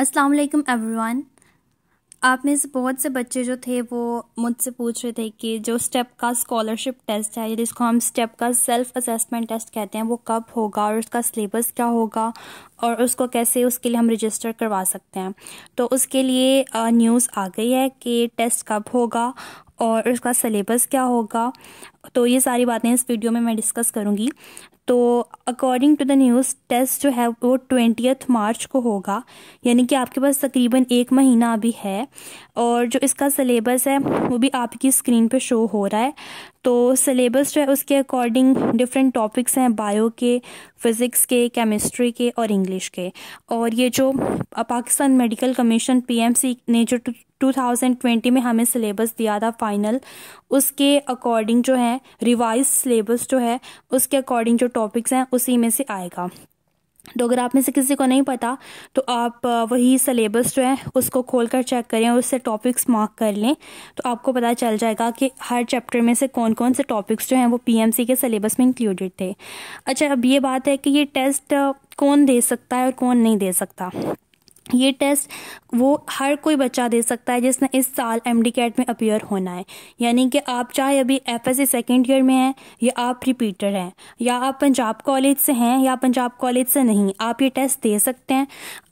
अस्सलाम वालेकुम एवरीवन आप में से बहुत से बच्चे जो थे वो मुझसे पूछ रहे थे कि जो स्टेप का स्कॉलरशिप टेस्ट है जिसको हम स्टेप का सेल्फ असेसमेंट टेस्ट कहते हैं वो कब होगा और उसका सिलेबस क्या होगा और उसको कैसे उसके लिए हम रजिस्टर करवा सकते हैं तो उसके लिए न्यूज़ आ गई है कि टेस्ट कब होगा और उसका सिलेबस क्या होगा तो ये सारी बातें इस वीडियो में मैं डिस्कस करूँगी तो according to the news test जो है वो ट्वेंटियथ मार्च को होगा यानी कि आपके पास तकरीबन एक महीना अभी है और जो इसका सलेबस है वो भी आपकी स्क्रीन पे शो हो रहा है तो सलेबस जो है उसके अकॉर्डिंग डिफरेंट टॉपिक्स हैं बायो के फिज़िक्स के केमिस्ट्री के और इंग्लिश के और ये जो पाकिस्तान मेडिकल कमीशन पी ने जो 2020 में हमें सिलेबस दिया था फाइनल उसके अकॉर्डिंग जो है रिवाइज सिलेबस जो है उसके अकॉर्डिंग जो टॉपिक्स हैं उसी में से आएगा तो अगर आप में से किसी को नहीं पता तो आप वही सिलेबस जो है उसको खोल कर चेक करें और उससे टॉपिक्स मार्क कर लें तो आपको पता चल जाएगा कि हर चैप्टर में से कौन कौन से टॉपिक्स जो हैं वो पीएमसी के सिलेबस में इंक्लूडेड थे अच्छा अब ये बात है कि ये टेस्ट कौन दे सकता है और कौन नहीं दे सकता ये टेस्ट वो हर कोई बच्चा दे सकता है जिसने इस साल एम डी कैट में अपियर होना है यानी कि आप चाहे अभी F S C second year में हैं या आप रिपीटर हैं या आप पंजाब कॉलेज से हैं या पंजाब कॉलेज से नहीं आप ये टेस्ट दे सकते हैं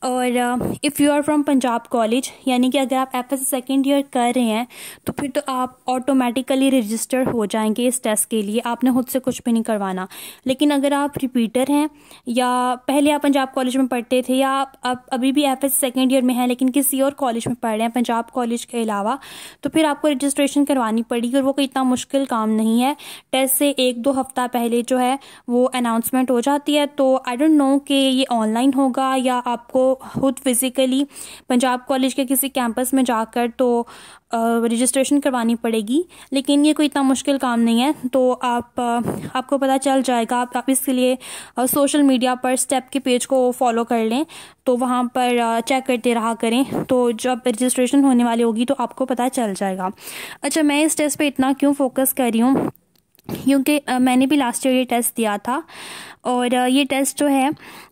और if you are from Punjab college यानी कि अगर आप F S C second year कर रहे हैं तो फिर तो आप ऑटोमेटिकली रजिस्टर हो जाएंगे इस टेस्ट के लिए आपने खुद से कुछ भी नहीं करवाना लेकिन अगर आप रिपीटर हैं या पहले आप पंजाब कॉलेज में पढ़ते थे या आप, अभी भी एफ एस सेकेंड ईयर में हैं लेकिन लेकिन किसी और कॉलेज में पढ़ रहे हैं पंजाब कॉलेज के अलावा तो फिर आपको रजिस्ट्रेशन करवानी पड़ेगी और वो कोई इतना मुश्किल काम नहीं है टेस्ट से एक दो हफ्ता पहले जो है वो अनाउंसमेंट हो जाती है तो आई डोंट नो कि ये ऑनलाइन होगा या आपको खुद फिज़िकली पंजाब कॉलेज के किसी कैंपस में जाकर तो रजिस्ट्रेशन करवानी पड़ेगी लेकिन ये कोई इतना मुश्किल काम नहीं है तो आप आपको पता चल जाएगा आप, आप इसके लिए सोशल मीडिया पर स्टेप के पेज को फॉलो कर लें तो वहाँ पर चेक करते रहा करें तो जब रजिस्ट्रेशन होने वाली होगी तो आपको पता चल जाएगा अच्छा मैं इस टेस्ट पे इतना क्यों फोकस कर रही हूँ क्योंकि मैंने भी लास्ट ईयर ये टेस्ट दिया था और ये टेस्ट जो है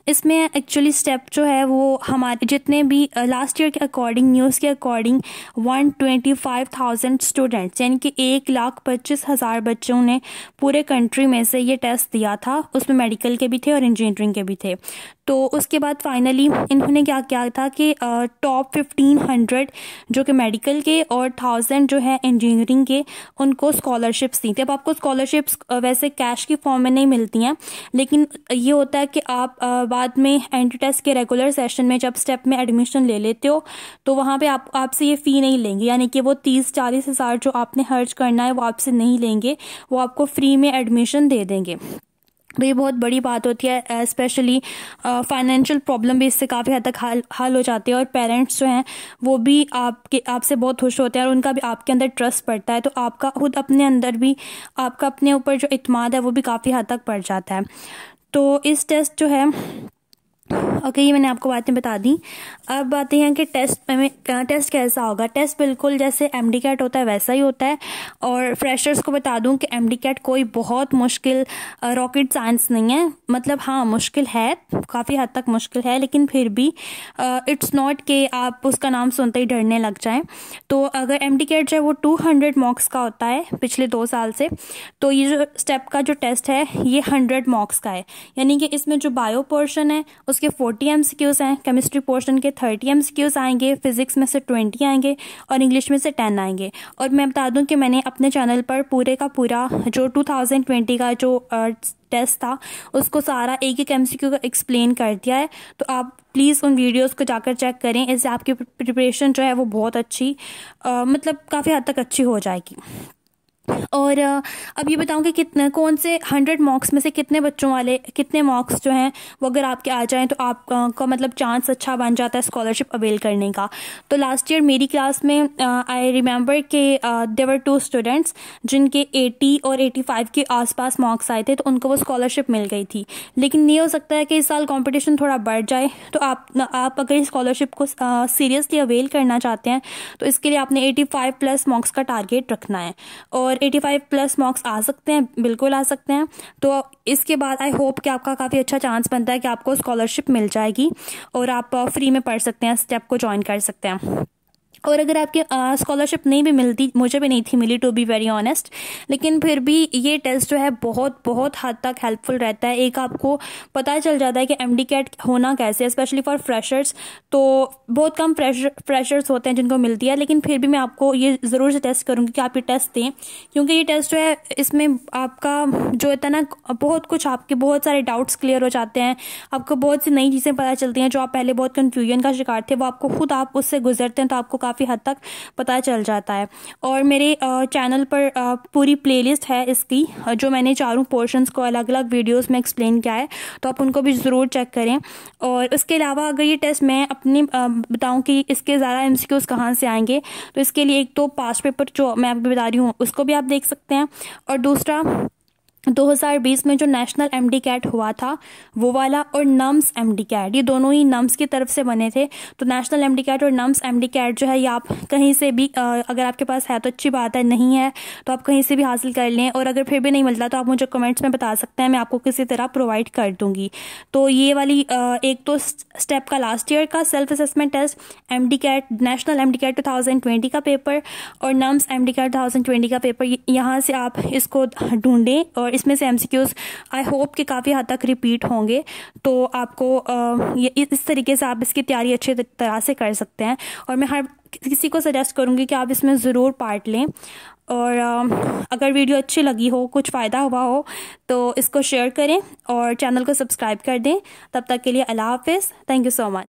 इसमें एक्चुअली स्टेप जो है वो हमारे जितने भी लास्ट uh, ईयर के अकॉर्डिंग न्यूज़ के according one twenty five thousand students यानी कि एक लाख पच्चीस हज़ार बच्चों ने पूरे कंट्री में से ये टेस्ट दिया था उसमें मेडिकल के भी थे और इंजीनियरिंग के भी थे तो उसके बाद फाइनली इन्होंने क्या किया था कि टॉप फिफ्टीन हंड्रेड जो कि मेडिकल के और थाउजेंड जो है इंजीनियरिंग के उनको स्कॉलरशिप्स दी थी अब आपको स्कॉलरशिप्स uh, वैसे कैश की फॉर्म में नहीं मिलती हैं लेकिन ये होता है कि आप uh, बाद में एंट्री टेस्ट के रेगुलर सेशन में जब स्टेप में एडमिशन ले लेते हो तो वहाँ पे आप आपसे ये फ़ी नहीं लेंगे यानी कि वो तीस चालीस हज़ार जो आपने खर्च करना है वो आपसे नहीं लेंगे वो आपको फ्री में एडमिशन दे देंगे तो ये बहुत बड़ी बात होती है स्पेशली फाइनेंशियल प्रॉब्लम भी इससे काफ़ी हद तक हल हल हो जाती है और पेरेंट्स जो हैं वो भी आपके आपसे बहुत खुश होते हैं और उनका भी आपके अंदर ट्रस्ट पड़ता है तो आपका खुद अपने अंदर भी आपका अपने ऊपर जो इतमाद है वो भी काफ़ी हद तक पड़ जाता है तो इस टेस्ट जो है ओके okay, ये मैंने आपको बातें बता दी अब बातें हैं कि टेस्ट में टेस्ट कैसा होगा टेस्ट बिल्कुल जैसे एम डी कैट होता है वैसा ही होता है और फ्रेशर्स को बता दूं कि एम डी कैट कोई बहुत मुश्किल रॉकेट साइंस नहीं है मतलब हाँ मुश्किल है काफ़ी हद तक मुश्किल है लेकिन फिर भी इट्स नॉट कि आप उसका नाम सुनते ही डरने लग जाए तो अगर एम डी कैट जो है वो टू हंड्रेड मॉक्स का होता है पिछले दो साल से तो ये जो स्टेप का जो टेस्ट है ये हंड्रेड मॉक्स का है यानी कि इसमें जो बायो पोर्शन है उसके फोर्टी एम क्यूज़ हैं केमिस्ट्री पोर्शन के थर्टी एम क्यूज़ आएंगे फिजिक्स में से ट्वेंटी आएंगे और इंग्लिश में से टेन आएंगे और मैं बता दूँ कि मैंने अपने चैनल पर पूरे का पूरा जो टू थाउजेंड ट्वेंटी का जो टेस्ट था उसको सारा एक एक एम का एक्सप्लेन कर दिया है तो आप प्लीज़ उन वीडियोस को जाकर चेक करें इससे आपकी प्रिपरेशन जो है वो बहुत अच्छी आ, मतलब काफ़ी हद तक अच्छी हो जाएगी और अब ये बताऊँ कि कितने कौन से हंड्रेड मार्क्स में से कितने बच्चों वाले कितने मार्क्स जो हैं वो अगर आपके आ जाएँ तो आपका मतलब चांस अच्छा बन जाता है स्कॉलरशिप अवेल करने का तो लास्ट ईयर मेरी क्लास में आई रिमेंबर के देवर टू स्टूडेंट्स जिनके एटी और एटी फाइव के आसपास मार्क्स आए थे तो उनको वो स्कॉलरशिप मिल गई थी लेकिन ये हो सकता है कि इस साल कॉम्पिटिशन थोड़ा बढ़ जाए तो आप आप अगर इस स्कॉलरशिप को सीरियसली अवेल करना चाहते हैं तो इसके लिए आपने एटी प्लस मार्क्स का टारगेट रखना है और और 85 प्लस मार्क्स आ सकते हैं बिल्कुल आ सकते हैं तो इसके बाद आई होप कि आपका काफ़ी अच्छा चांस बनता है कि आपको स्कॉलरशिप मिल जाएगी और आप फ्री में पढ़ सकते हैं स्टेप को ज्वाइन कर सकते हैं और अगर आपके स्कॉलरशिप नहीं भी मिलती मुझे भी नहीं थी मिली टू बी वेरी ऑनेस्ट लेकिन फिर भी ये टेस्ट जो है बहुत बहुत हद तक हेल्पफुल रहता है एक आपको पता चल जाता है कि एम डी कैट होना कैसे स्पेशली फॉर फ्रेशर्स तो बहुत कम फ्रेशर्स होते हैं जिनको मिलती है लेकिन फिर भी मैं आपको ये ज़रूर से टेस्ट करूँगी कि आप ये टेस्ट दें क्योंकि ये टेस्ट जो है इसमें आपका जो है ना बहुत कुछ आपके बहुत सारे डाउट्स क्लियर हो जाते हैं आपको बहुत सी नई चीज़ें पता चलती हैं जो आप पहले बहुत कन्फ्यूजन का शिकार थे वो आपको खुद आप उससे गुजरते हैं तो आपको काफ़ी काफ़ी हद तक पता चल जाता है और मेरे चैनल पर पूरी प्लेलिस्ट है इसकी जो मैंने चारों पोर्शंस को अलग अलग वीडियोस में एक्सप्लेन किया है तो आप उनको भी ज़रूर चेक करें और इसके अलावा अगर ये टेस्ट मैं अपने बताऊँ कि इसके ज़्यादा एम कहाँ से आएंगे तो इसके लिए एक तो पास्ट पेपर जो मैं आपको बता रही हूँ उसको भी आप देख सकते हैं और दूसरा 2020 में जो नेशनल एम डी कैट हुआ था वो वाला और नम्स एम डी कैट ये दोनों ही नम्स की तरफ से बने थे तो नेशनल एम डी कैट और नम्स एम डी कैट जो है ये आप कहीं से भी अगर आपके पास है तो अच्छी बात है नहीं है तो आप कहीं से भी हासिल कर लें और अगर फिर भी नहीं मिलता तो आप मुझे कमेंट्स में बता सकते हैं मैं आपको किसी तरह प्रोवाइड कर दूंगी तो ये वाली एक तो स्टेप का लास्ट ईयर का self assessment test M D CAT national M D CAT two thousand twenty का पेपर और NUMS M D CAT two thousand twenty का पेपर यहाँ से आप इसको ढूंढें और इसमें से एम सी आई होप कि काफ़ी हद तक रिपीट होंगे तो आपको ये इस तरीके से आप इसकी तैयारी अच्छे तरह से कर सकते हैं और मैं हर किसी को सजेस्ट करूँगी कि आप इसमें ज़रूर पार्ट लें और अगर वीडियो अच्छी लगी हो कुछ फ़ायदा हुआ हो तो इसको शेयर करें और चैनल को सब्सक्राइब कर दें तब तक के लिए अल्लाह हाफिज़ थैंक यू सो मच